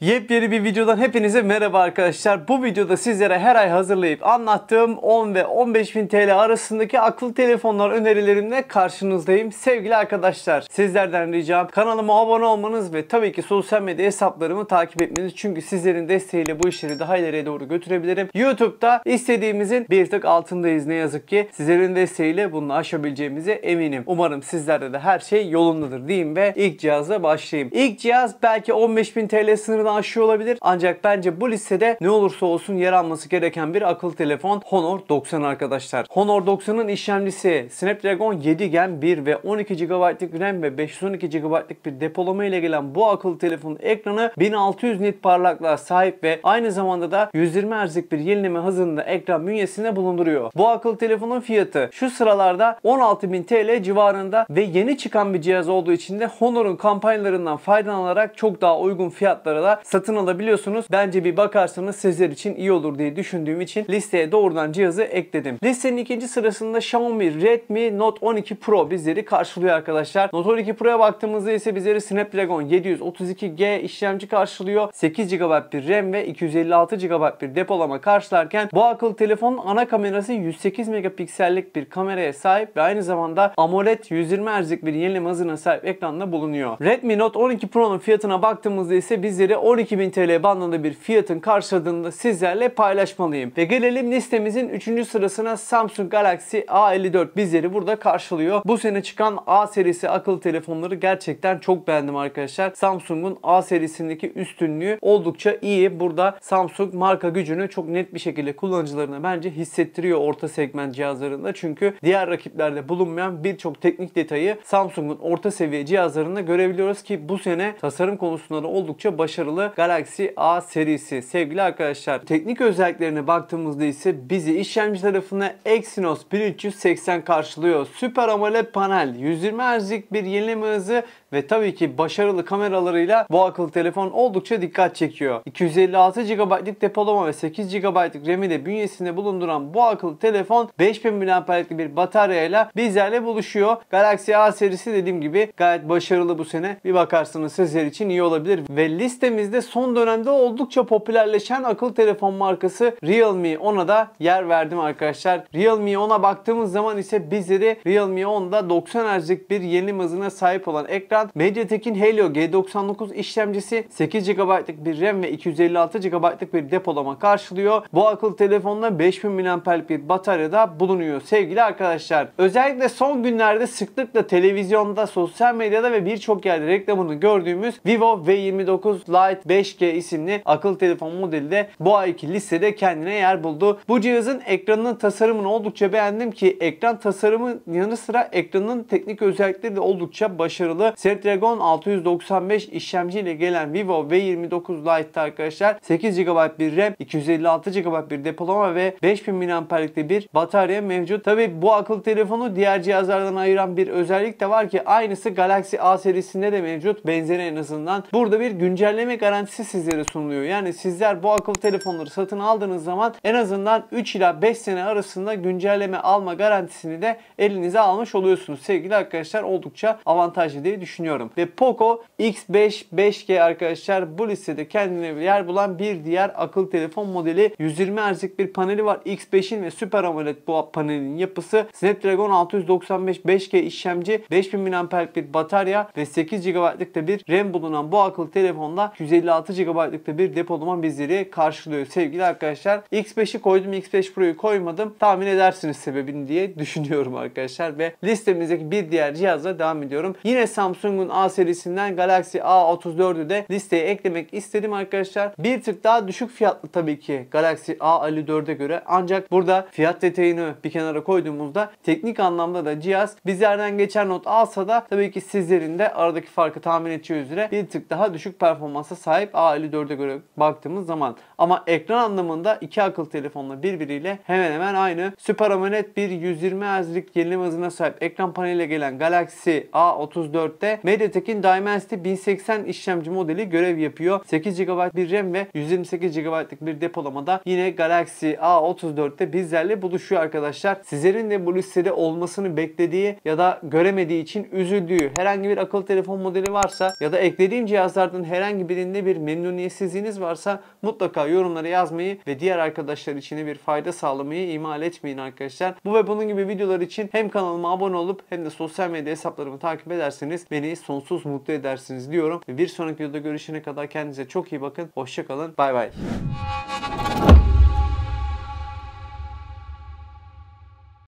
Yepyeni bir videodan hepinize merhaba arkadaşlar. Bu videoda sizlere her ay hazırlayıp anlattığım 10 ve 15 bin TL arasındaki akıllı telefonlar önerilerimle karşınızdayım. Sevgili arkadaşlar sizlerden ricam kanalıma abone olmanız ve tabii ki sosyal medya hesaplarımı takip etmeniz. Çünkü sizlerin desteğiyle bu işleri daha ileriye doğru götürebilirim. Youtube'da istediğimizin bir tık altındayız ne yazık ki. Sizlerin desteğiyle bunu aşabileceğimize eminim. Umarım sizlerde de her şey yolundadır diyeyim ve ilk cihazla başlayayım. İlk cihaz belki 15 bin TL sınırı da aşıyor olabilir. Ancak bence bu listede ne olursa olsun yer alması gereken bir akıllı telefon Honor 90 arkadaşlar. Honor 90'ın işlemcisi Snapdragon 7 Gen 1 ve 12 GB'lık RAM ve 512 GB'lık bir depolama ile gelen bu akıllı telefonun ekranı 1600 nit parlaklığa sahip ve aynı zamanda da 120 Hz'lik bir yenileme hızında ekran bünyesinde bulunduruyor. Bu akıllı telefonun fiyatı şu sıralarda 16.000 TL civarında ve yeni çıkan bir cihaz olduğu için de Honor'un kampanyalarından faydalanarak çok daha uygun fiyatlara da satın alabiliyorsunuz. Bence bir bakarsanız sizler için iyi olur diye düşündüğüm için listeye doğrudan cihazı ekledim. Listenin ikinci sırasında Xiaomi Redmi Note 12 Pro bizleri karşılıyor arkadaşlar. Note 12 Pro'ya baktığımızda ise bizleri Snapdragon 732G işlemci karşılıyor. 8 GB bir RAM ve 256 GB bir depolama karşılarken bu akıllı telefonun ana kamerası 108 megapiksellik bir kameraya sahip ve aynı zamanda AMOLED 120 Hz'lik bir yenileme hızına sahip ekranda bulunuyor. Redmi Note 12 Pro'nun fiyatına baktığımızda ise bizleri 12.000 TL bandında bir fiyatın karşıladığında sizlerle paylaşmalıyım. Ve gelelim listemizin 3. sırasına Samsung Galaxy A54 bizleri burada karşılıyor. Bu sene çıkan A serisi akıllı telefonları gerçekten çok beğendim arkadaşlar. Samsung'un A serisindeki üstünlüğü oldukça iyi. Burada Samsung marka gücünü çok net bir şekilde kullanıcılarına bence hissettiriyor orta segment cihazlarında. Çünkü diğer rakiplerde bulunmayan birçok teknik detayı Samsung'un orta seviye cihazlarında görebiliyoruz ki bu sene tasarım konusunda da oldukça başarılı donanımlı Galaxy A serisi. Sevgili arkadaşlar teknik özelliklerine baktığımızda ise bizi işlemci tarafında Exynos 1380 karşılıyor. Super AMOLED panel, 120 Hz'lik bir yenileme hızı ve tabii ki başarılı kameralarıyla bu akıllı telefon oldukça dikkat çekiyor. 256 GB'lık depolama ve 8 GB'lık RAM'i de bünyesinde bulunduran bu akıllı telefon 5000 mAh'lik bir bataryayla bizlerle buluşuyor. Galaxy A serisi dediğim gibi gayet başarılı bu sene. Bir bakarsınız sizler için iyi olabilir ve listemiz ülkemizde son dönemde oldukça popülerleşen akıllı telefon markası Realme 10'a da yer verdim arkadaşlar. Realme 10'a baktığımız zaman ise bizleri Realme 10'da 90 Hz'lik bir yenilim hızına sahip olan ekran, MediaTek'in Helio G99 işlemcisi, 8 GB'lık bir RAM ve 256 GB'lık bir depolama karşılıyor. Bu akıllı telefonla 5000 mAh'lik bir da bulunuyor sevgili arkadaşlar. Özellikle son günlerde sıklıkla televizyonda, sosyal medyada ve birçok yerde reklamını gördüğümüz Vivo V29 Lite Lite 5G isimli akıllı telefon modeli de bu ayki listede kendine yer buldu. Bu cihazın ekranının tasarımını oldukça beğendim ki ekran tasarımı yanı sıra ekranın teknik özellikleri de oldukça başarılı. Snapdragon 695 işlemci ile gelen Vivo V29 Lite'da arkadaşlar 8 GB bir RAM, 256 GB bir depolama ve 5000 mAh'lik bir batarya mevcut. Tabi bu akıllı telefonu diğer cihazlardan ayıran bir özellik de var ki aynısı Galaxy A serisinde de mevcut. Benzeri en azından. Burada bir güncelleme garantisi sizlere sunuluyor. Yani sizler bu akıllı telefonları satın aldığınız zaman en azından 3 ila 5 sene arasında güncelleme alma garantisini de elinize almış oluyorsunuz. Sevgili arkadaşlar oldukça avantajlı diye düşünüyorum. Ve Poco X5 5G arkadaşlar bu listede kendine yer bulan bir diğer akıllı telefon modeli. 120 Hz'lik bir paneli var. X5'in ve Super AMOLED bu panelin yapısı. Snapdragon 695 5G işlemci, 5000 mAh'lik bir batarya ve 8 GB'lık da bir RAM bulunan bu akıllı telefonda 156 GB'lık da bir depolama bizleri karşılıyor sevgili arkadaşlar. X5'i koydum X5 Pro'yu koymadım. Tahmin edersiniz sebebini diye düşünüyorum arkadaşlar ve listemizdeki bir diğer cihazla devam ediyorum. Yine Samsung'un A serisinden Galaxy A34'ü de listeye eklemek istedim arkadaşlar. Bir tık daha düşük fiyatlı tabii ki Galaxy A54'e göre ancak burada fiyat detayını bir kenara koyduğumuzda teknik anlamda da cihaz bizlerden geçen not alsa da tabii ki sizlerin de aradaki farkı tahmin edeceği üzere bir tık daha düşük performansa sahip A54'e göre baktığımız zaman. Ama ekran anlamında iki akıllı telefonla birbiriyle hemen hemen aynı. Süper AMOLED bir 120 Hz'lik yenileme hızına sahip ekran paneliyle gelen Galaxy A34'te MediaTek'in Dimensity 1080 işlemci modeli görev yapıyor. 8 GB bir RAM ve 128 GB'lık bir depolamada yine Galaxy A34'te bizlerle buluşuyor arkadaşlar. Sizlerin de bu listede olmasını beklediği ya da göremediği için üzüldüğü herhangi bir akıllı telefon modeli varsa ya da eklediğim cihazlardan herhangi birini yönteminde bir memnuniyetsizliğiniz varsa mutlaka yorumlara yazmayı ve diğer arkadaşlar için bir fayda sağlamayı imal etmeyin arkadaşlar. Bu ve bunun gibi videolar için hem kanalıma abone olup hem de sosyal medya hesaplarımı takip ederseniz beni sonsuz mutlu edersiniz diyorum. bir sonraki videoda görüşene kadar kendinize çok iyi bakın. Hoşçakalın. Bay bay.